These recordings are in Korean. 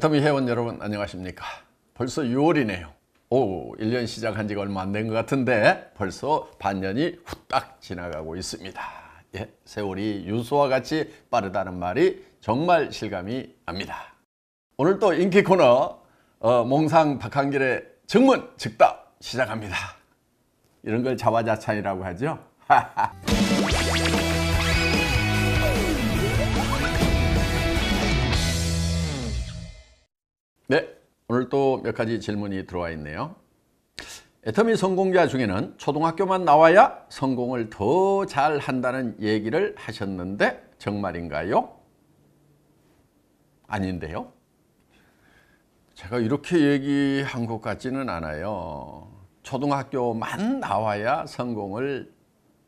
애타미 회원 여러분 안녕하십니까 벌써 6월이네요 오 1년 시작한 지가 얼마 안 된 것 같은데 벌써 반년이 후딱 지나가고 있습니다 예, 세월이 유수와 같이 빠르다는 말이 정말 실감이 납니다 오늘 또 인기 코너 어, 몽상 박한길의 증문 즉답 시작합니다 이런 걸 자화자찬이라고 하죠 네, 오늘 또 몇 가지 질문이 들어와 있네요. 애터미 성공자 중에는 초등학교만 나와야 성공을 더 잘 한다는 얘기를 하셨는데 정말인가요? 아닌데요. 제가 이렇게 얘기한 것 같지는 않아요. 초등학교만 나와야 성공을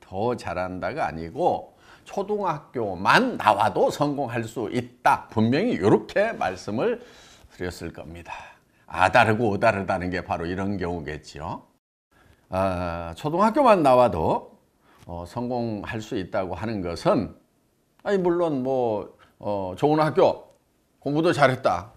더 잘한다가 아니고 초등학교만 나와도 성공할 수 있다. 분명히 이렇게 말씀을 드렸을 겁니다. 아다르고 오다르다는 게 바로 이런 경우겠죠요 아, 초등학교만 나와도 어, 성공할 수 있다고 하는 것은 아니 물론 뭐 어, 좋은 학교 공부도 잘했다.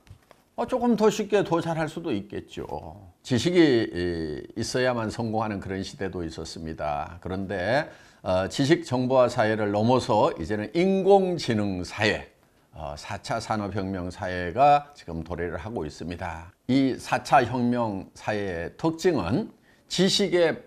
어, 조금 더 쉽게 더 잘할 수도 있겠죠. 지식이 있어야만 성공하는 그런 시대도 있었습니다. 그런데 어, 지식 정보화 사회를 넘어서 이제는 인공지능 사회 4차 어, 산업혁명 사회가 지금 도래를 하고 있습니다. 이 4차 혁명 사회의 특징은 지식의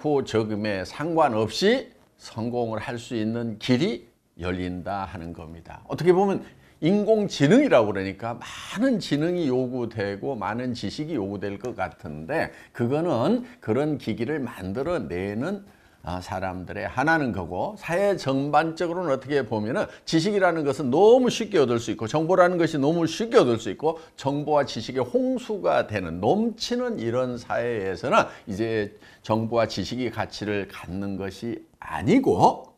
많고 적음에 상관없이 성공을 할 수 있는 길이 열린다 하는 겁니다. 어떻게 보면 인공지능이라고 그러니까 많은 지능이 요구되고 많은 지식이 요구될 것 같은데 그거는 그런 기기를 만들어내는 아, 사람들의 하나는 거고 사회 전반적으로는 어떻게 보면 은 지식이라는 것은 너무 쉽게 얻을 수 있고 정보라는 것이 너무 쉽게 얻을 수 있고 정보와 지식의 홍수가 되는 넘치는 이런 사회에서는 이제 정보와 지식이 가치를 갖는 것이 아니고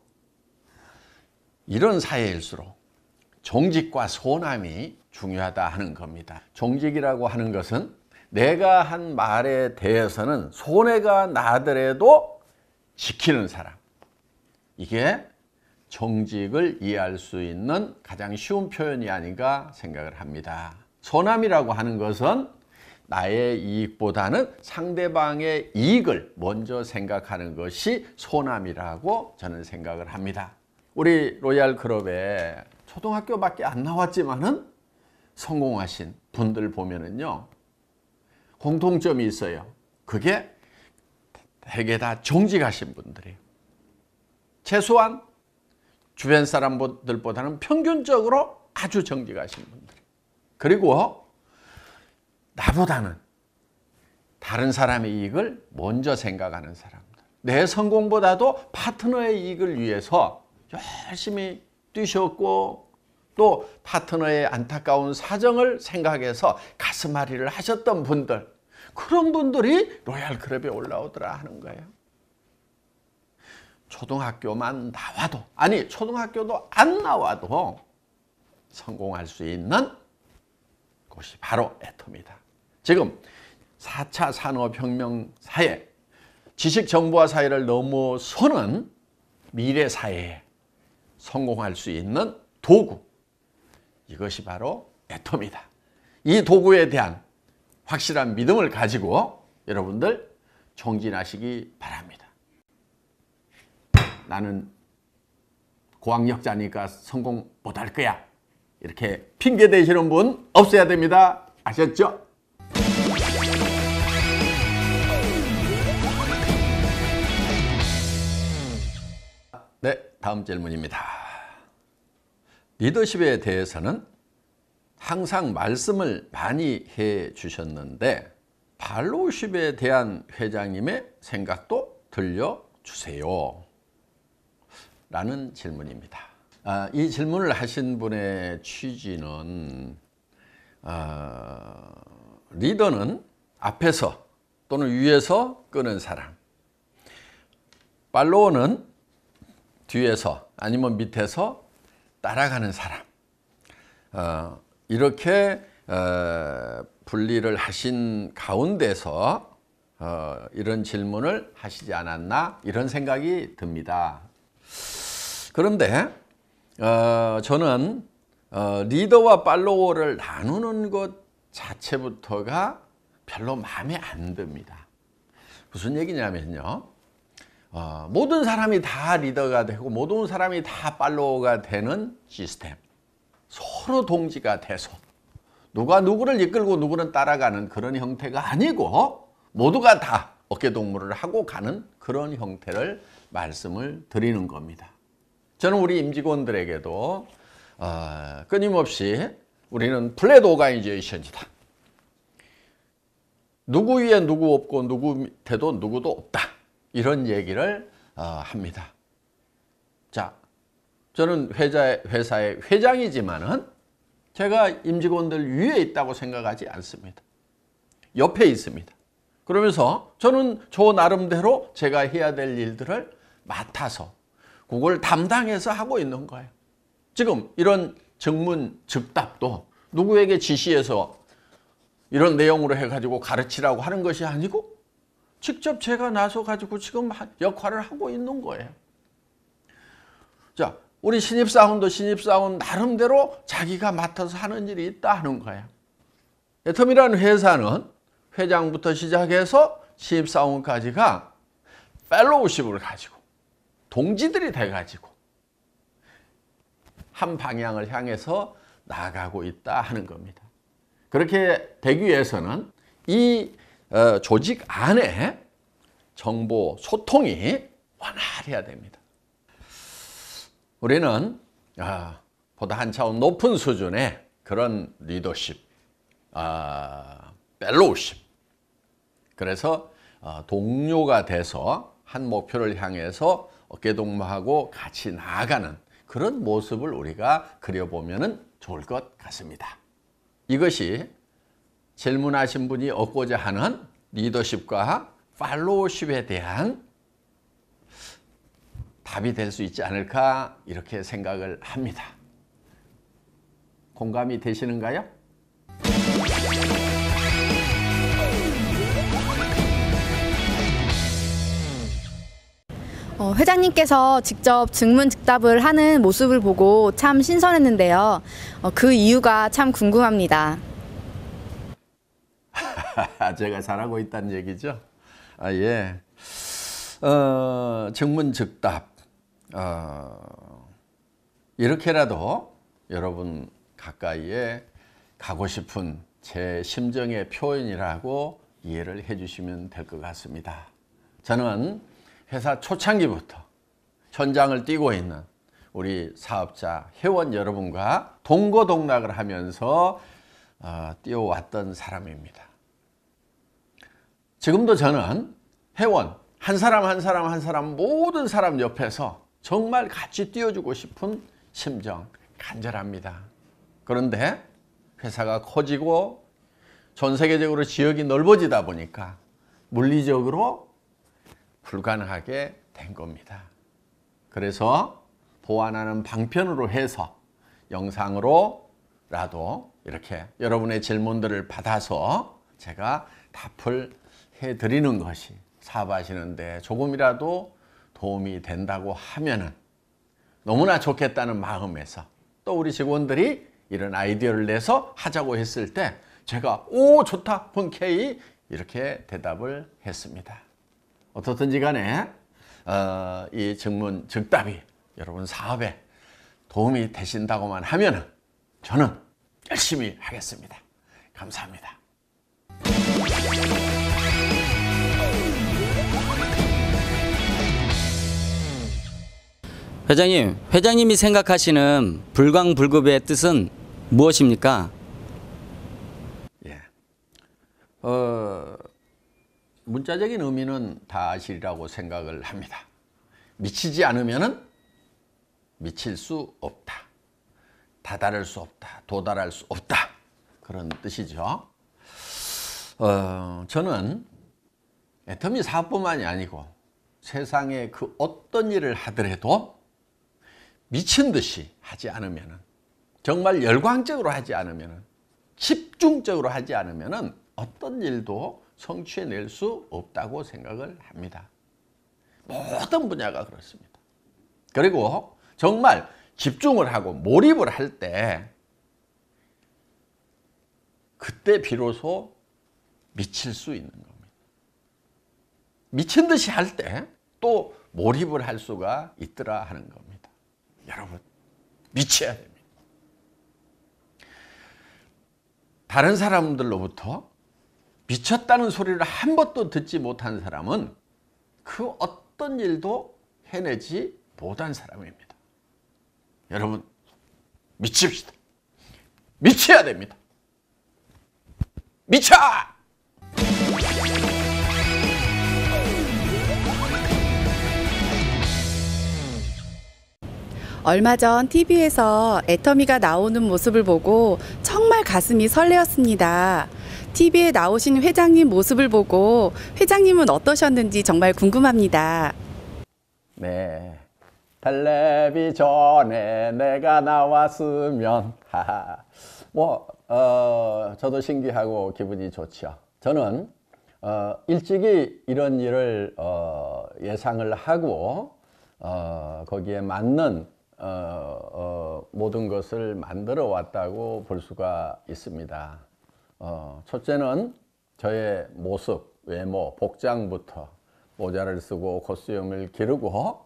이런 사회일수록 종직과 소남이 중요하다 하는 겁니다. 종직이라고 하는 것은 내가 한 말에 대해서는 손해가 나더라도 지키는 사람. 이게 정직을 이해할 수 있는 가장 쉬운 표현이 아닌가 생각을 합니다. 소남이라고 하는 것은 나의 이익보다는 상대방의 이익을 먼저 생각하는 것이 소남이라고 저는 생각을 합니다. 우리 로얄 클럽에 초등학교밖에 안 나왔지만은 성공하신 분들 보면은요. 공통점이 있어요. 그게 회계다 정직하신 분들이에요. 최소한 주변 사람들보다는 평균적으로 아주 정직하신 분들. 그리고 나보다는 다른 사람의 이익을 먼저 생각하는 사람들. 내 성공보다도 파트너의 이익을 위해서 열심히 뛰셨고 또 파트너의 안타까운 사정을 생각해서 가슴앓이를 하셨던 분들 그런 분들이 로얄그룹에 올라오더라 하는 거예요. 초등학교만 나와도 아니 초등학교도 안 나와도 성공할 수 있는 곳이 바로 애터입니다. 지금 4차 산업혁명 사회 지식정보화 사회를 넘어서는 미래 사회에 성공할 수 있는 도구 이것이 바로 애터입니다. 이 도구에 대한 확실한 믿음을 가지고 여러분들 정진하시기 바랍니다. 나는 고학력자니까 성공 못할 거야. 이렇게 핑계 대시는 분 없어야 됩니다. 아셨죠? 네, 다음 질문입니다. 리더십에 대해서는 항상 말씀을 많이 해 주셨는데 발로우십에 대한 회장님의 생각도 들려주세요. 라는 질문입니다. 아, 이 질문을 하신 분의 취지는 어, 리더는 앞에서 또는 위에서 끄는 사람 팔로우는 뒤에서 아니면 밑에서 따라가는 사람 어, 이렇게 어, 분리를 하신 가운데서 어, 이런 질문을 하시지 않았나 이런 생각이 듭니다. 그런데 어, 저는 리더와 팔로워를 나누는 것 자체부터가 별로 마음에 안 듭니다. 무슨 얘기냐면요. 모든 사람이 다 리더가 되고 모든 사람이 다 팔로워가 되는 시스템. 서로 동지가 돼서 누가 누구를 이끌고 누구는 따라가는 그런 형태가 아니고 모두가 다 어깨동무를 하고 가는 그런 형태를 말씀을 드리는 겁니다. 저는 우리 임직원들에게도 어, 끊임없이 우리는 플랫 오가니제이션이다. 누구 위에 누구 없고 누구 밑에도 누구도 없다. 이런 얘기를 어, 합니다. 자, 저는 회사의, 회사의 회장이지만은 제가 임직원들 위에 있다고 생각하지 않습니다. 옆에 있습니다. 그러면서 저는 저 나름대로 제가 해야 될 일들을 맡아서 그걸 담당해서 하고 있는 거예요. 지금 이런 정문 즉답도 누구에게 지시해서 이런 내용으로 해가지고 가르치라고 하는 것이 아니고 직접 제가 나서 가지고 지금 역할을 하고 있는 거예요. 자, 우리 신입사원도 신입사원 나름대로 자기가 맡아서 하는 일이 있다 하는 거야. 애텀이라는 회사는 회장부터 시작해서 신입사원까지가 펠로우십을 가지고 동지들이 돼가지고 한 방향을 향해서 나가고 있다 하는 겁니다. 그렇게 되기 위해서는 이 어, 조직 안에 정보 소통이 원활해야 됩니다. 우리는 아, 보다 한 차원 높은 수준의 그런 리더십, 아, 벨로우십. 그래서 아, 동료가 돼서 한 목표를 향해서 어깨동무하고 같이 나아가는 그런 모습을 우리가 그려보면 좋을 것 같습니다. 이것이 질문하신 분이 얻고자 하는 리더십과 팔로우십에 대한 답이 될 수 있지 않을까 이렇게 생각을 합니다. 공감이 되시는가요? 어, 회장님께서 직접 증문즉답을 하는 모습을 보고 참 신선했는데요. 어, 그 이유가 참 궁금합니다. 제가 잘하고 있다는 얘기죠? 아, 예. 어, 증문즉답. 어, 이렇게라도 여러분 가까이에 가고 싶은 제 심정의 표현이라고 이해를 해 주시면 될 것 같습니다. 저는 회사 초창기부터 현장을 뛰고 있는 우리 사업자 회원 여러분과 동고동락을 하면서 어, 뛰어왔던 사람입니다. 지금도 저는 회원 한 사람 한 사람 한 사람 모든 사람 옆에서 정말 같이 뛰어주고 싶은 심정 간절합니다. 그런데 회사가 커지고 전 세계적으로 지역이 넓어지다 보니까 물리적으로 불가능하게 된 겁니다. 그래서 보완하는 방편으로 해서 영상으로라도 이렇게 여러분의 질문들을 받아서 제가 답을 해드리는 것이 사업하시는데 조금이라도 도움이 된다고 하면은 너무나 좋겠다는 마음에서 또 우리 직원들이 이런 아이디어를 내서 하자고 했을 때 제가 오 좋다 본케이 이렇게 대답을 했습니다. 어떻든지 간에 어, 이 증문 즉답이 여러분 사업에 도움이 되신다고만 하면 은 저는 열심히 하겠습니다. 감사합니다. 회장님, 회장님이 생각하시는 불광불급의 뜻은 무엇입니까? 예. 어, 문자적인 의미는 다 아시리라고 생각을 합니다. 미치지 않으면 미칠 수 없다. 다다를 수 없다. 도달할 수 없다. 그런 뜻이죠. 어, 저는 애터미 사업뿐만이 아니고 세상의 그 어떤 일을 하더라도 미친 듯이 하지 않으면 정말 열광적으로 하지 않으면 집중적으로 하지 않으면 어떤 일도 성취해낼 수 없다고 생각을 합니다. 모든 분야가 그렇습니다. 그리고 정말 집중을 하고 몰입을 할 때 그때 비로소 미칠 수 있는 겁니다. 미친 듯이 할 때 또 몰입을 할 수가 있더라 하는 겁니다. 여러분 미쳐야 됩니다. 다른 사람들로부터 미쳤다는 소리를 한 번도 듣지 못한 사람은 그 어떤 일도 해내지 못한 사람입니다. 여러분 미칩시다. 미쳐야 됩니다. 미쳐! 얼마 전 TV에서 애터미가 나오는 모습을 보고 정말 가슴이 설레었습니다. TV에 나오신 회장님 모습을 보고 회장님은 어떠셨는지 정말 궁금합니다. 네. 텔레비전에 내가 나왔으면 하하. 뭐 어, 저도 신기하고 기분이 좋죠. 저는 어, 일찍이 이런 일을 어, 예상을 하고 어, 거기에 맞는 어, 어, 모든 것을 만들어 왔다고 볼 수가 있습니다. 어, 첫째는 저의 모습, 외모, 복장부터 모자를 쓰고 콧수염을 기르고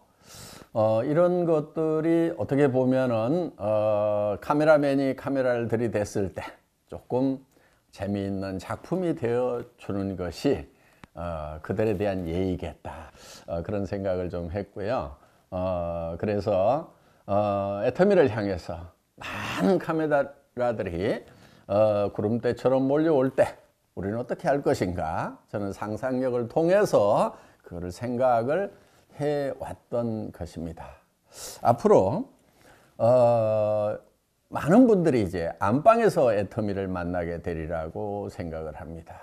어, 이런 것들이 어떻게 보면 어, 카메라맨이 카메라를 들이댔을 때 조금 재미있는 작품이 되어 주는 것이 어, 그들에 대한 예의겠다 어, 그런 생각을 좀 했고요. 어, 그래서 어, 에터미를 향해서 많은 카메라들이 어, 구름대처럼 몰려올 때 우리는 어떻게 할 것인가 저는 상상력을 통해서 그거를 생각을 해왔던 것입니다 앞으로 어, 많은 분들이 이제 안방에서 에터미를 만나게 되리라고 생각을 합니다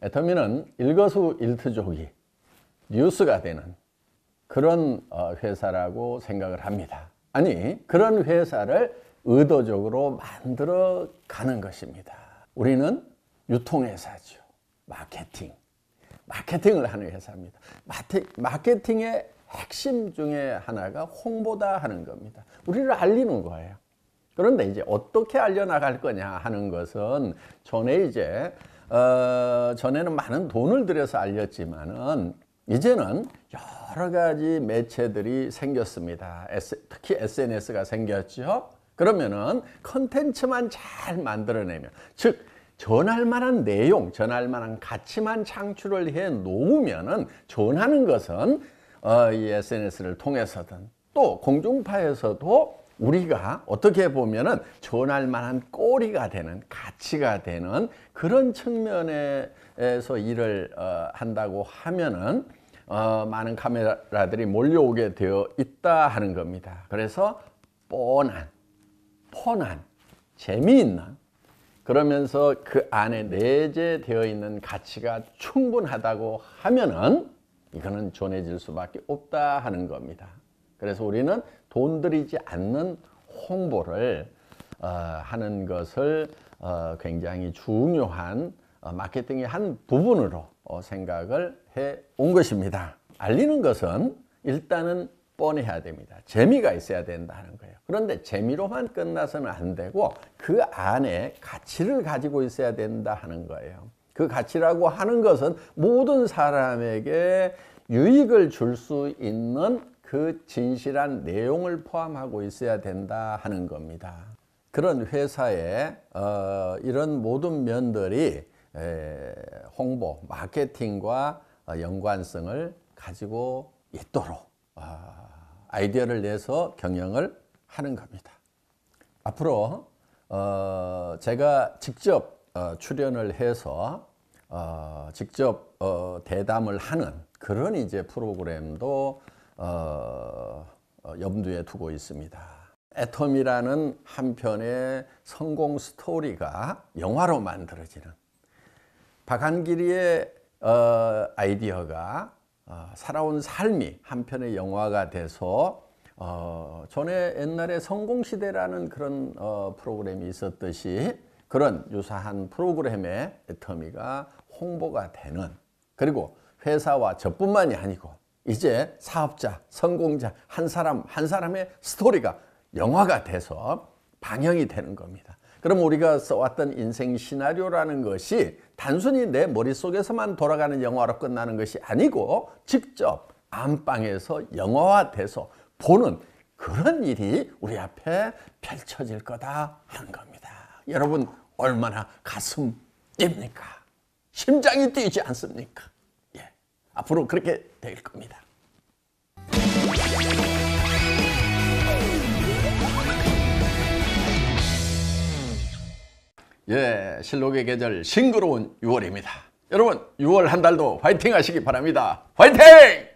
에터미는 일거수 일투족이 뉴스가 되는 그런 어, 회사라고 생각을 합니다 아니 그런 회사를 의도적으로 만들어 가는 것입니다. 우리는 유통회사죠. 마케팅. 마케팅을 하는 회사입니다. 마케팅의 핵심 중에 하나가 홍보다 하는 겁니다. 우리를 알리는 거예요. 그런데 이제 어떻게 알려나갈 거냐 하는 것은 전에 이제 어, 전에는 많은 돈을 들여서 알렸지만은 이제는 여러 가지 매체들이 생겼습니다. 특히 SNS가 생겼죠. 그러면은 컨텐츠만 잘 만들어내면 즉 전할 만한 내용, 전할 만한 가치만 창출을 해 놓으면은 전하는 것은 어, 이 SNS를 통해서든 또 공중파에서도 우리가 어떻게 보면은 전할 만한 꼬리가 되는 가치가 되는 그런 측면에서 일을 어, 한다고 하면은 어, 많은 카메라들이 몰려오게 되어 있다 하는 겁니다. 그래서 뻔한, 뻔한, 재미있는 그러면서 그 안에 내재되어 있는 가치가 충분하다고 하면은 이거는 전해질 수밖에 없다 하는 겁니다. 그래서 우리는 돈 들이지 않는 홍보를 어, 하는 것을 어, 굉장히 중요한 어, 마케팅의 한 부분으로 어, 생각을 해 온 것입니다. 알리는 것은 일단은 뻔해야 됩니다. 재미가 있어야 된다는 거예요. 그런데 재미로만 끝나서는 안 되고 그 안에 가치를 가지고 있어야 된다 하는 거예요. 그 가치라고 하는 것은 모든 사람에게 유익을 줄 수 있는 그 진실한 내용을 포함하고 있어야 된다 하는 겁니다. 그런 회사에 어, 이런 모든 면들이 에, 홍보, 마케팅과 어, 연관성을 가지고 있도록 어, 아이디어를 내서 경영을 하는 겁니다. 앞으로 어, 제가 직접 어, 출연을 해서 어, 직접 어, 대담을 하는 그런 이제 프로그램도 어, 어, 염두에 두고 있습니다. 애톰이라는 한 편의 성공 스토리가 영화로 만들어지는 박한길이의 어, 아이디어가 어, 살아온 삶이 한 편의 영화가 돼서 어, 전에 옛날에 성공시대라는 그런 어, 프로그램이 있었듯이 그런 유사한 프로그램에 애터미가 홍보가 되는 그리고 회사와 저뿐만이 아니고 이제 사업자, 성공자 한 사람 한 사람의 스토리가 영화가 돼서 방영이 되는 겁니다. 그럼 우리가 써왔던 인생 시나리오라는 것이 단순히 내 머릿속에서만 돌아가는 영화로 끝나는 것이 아니고 직접 안방에서 영화화돼서 보는 그런 일이 우리 앞에 펼쳐질 거다 하는 겁니다. 여러분 얼마나 가슴 뜁니까? 심장이 뛰지 않습니까? 앞으로 그렇게 될 겁니다. 예, 실록의 계절 싱그러운 6월입니다. 여러분 6월 한 달도 화이팅 하시기 바랍니다. 화이팅!